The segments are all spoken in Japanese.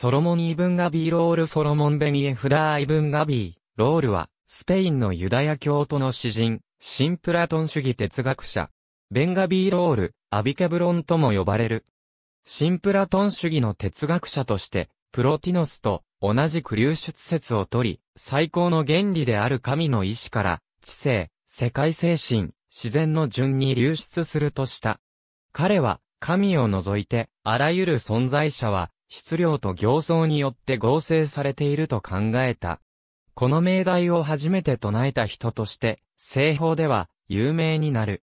ソロモン・イブン・ガビー・ロール・ソロモン・ベニエ・フダー・イブン・ガビー、ロールは、スペインのユダヤ教徒の詩人、新プラトン主義哲学者。ベンガビー・ロール、アビケブロンとも呼ばれる。新プラトン主義の哲学者として、プロティノスと同じく流出説を取り、最高の原理である神の意志から、知性、世界精神、自然の順に流出するとした。彼は、神を除いて、あらゆる存在者は、質量と行走によって合成されていると考えた。この命題を初めて唱えた人として、西方では有名になる。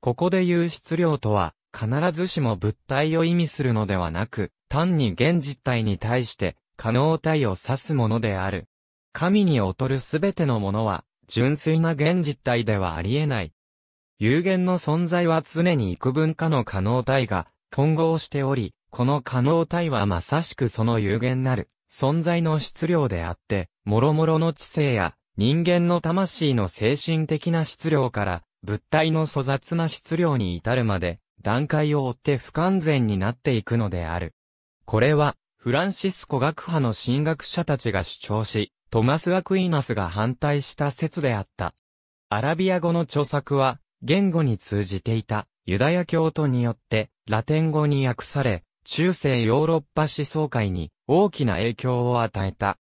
ここで言う質量とは、必ずしも物体を意味するのではなく、単に現実体に対して可能体を指すものである。神に劣るすべてのものは、純粋な現実体ではあり得ない。有限の存在は常に幾分かの可能体が混合しており、この可能体はまさしくその有限なる存在の質量であって、もろもろの知性や人間の魂の精神的な質量から物体の粗雑な質量に至るまで段階を追って不完全になっていくのである。これはフランシスコ学派の神学者たちが主張し、トマス・アクイナスが反対した説であった。アラビア語の著作は言語に通じていたユダヤ教徒によってラテン語に訳され、中世ヨーロッパ思想界に大きな影響を与えた。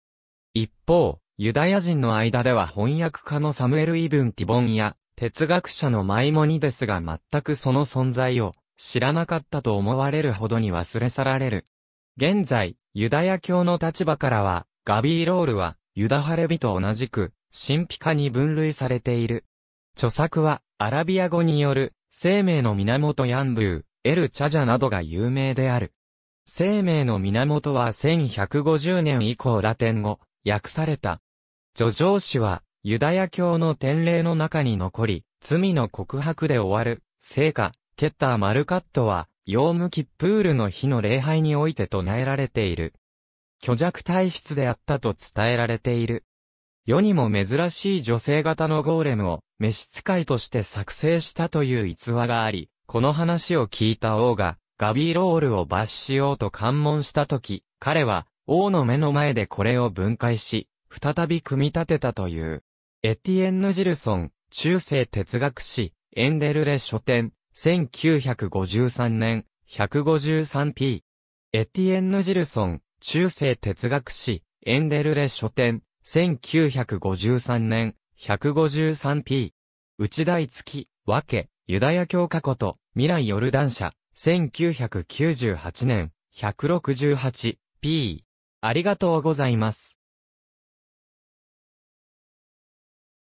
一方、ユダヤ人の間では翻訳家のサムエル・イブン・ティボンや哲学者のマイモニデスが全くその存在を知らなかったと思われるほどに忘れ去られる。現在、ユダヤ教の立場からは、ガビー・ロールはユダハレビと同じく神秘化に分類されている。著作はアラビア語による生命の源ヤンブー、エル・チャジャなどが有名である。生命の源は1150年以降ラテン語、訳された。叙情詩は、ユダヤ教の典礼の中に残り、罪の告白で終わる、聖火、ケッター・マルカットは、ヨウムキプールの日の礼拝において唱えられている。虚弱体質であったと伝えられている。世にも珍しい女性型のゴーレムを、召使いとして作成したという逸話があり、この話を聞いた王が、ガビーロールを罰しようと関門したとき、彼は、王の目の前でこれを分解し、再び組み立てたという。エティエンヌ・ジルソン、中世哲学史、エンデルレ書店、1953年、153p。エティエンヌ・ジルソン、中世哲学史、エンデルレ書店、1953年、153p。内大月、わけ、ユダヤ教過去と、未来ヨルダン社、1998年、168p。ありがとうございます。